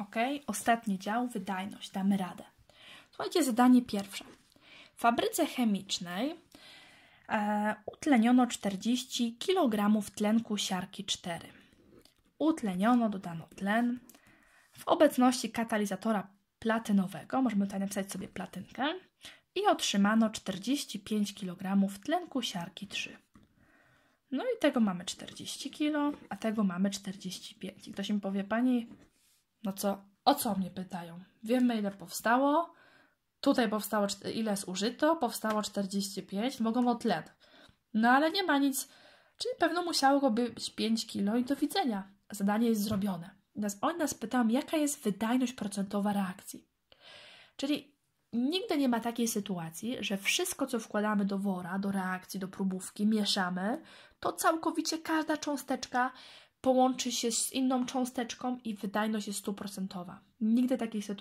Ok, ostatni dział wydajność, damy radę. Słuchajcie, zadanie pierwsze. W fabryce chemicznej e, utleniono 40 kg tlenku siarki 4. Utleniono, dodano tlen. W obecności katalizatora platynowego, możemy tutaj napisać sobie platynkę, i otrzymano 45 kg tlenku siarki 3. No i tego mamy 40 kg, a tego mamy 45. ktoś mi powie, pani no co, o co mnie pytają? Wiemy, ile powstało, tutaj powstało, ile zużyto, powstało 45, mogą o No ale nie ma nic, czyli pewno musiało go być 5 kilo i do widzenia. Zadanie jest zrobione. Nas, oni nas pytają, jaka jest wydajność procentowa reakcji. Czyli nigdy nie ma takiej sytuacji, że wszystko, co wkładamy do wora, do reakcji, do próbówki, mieszamy, to całkowicie każda cząsteczka, połączy się z inną cząsteczką i wydajność jest stuprocentowa. Nigdy takiej sytuacji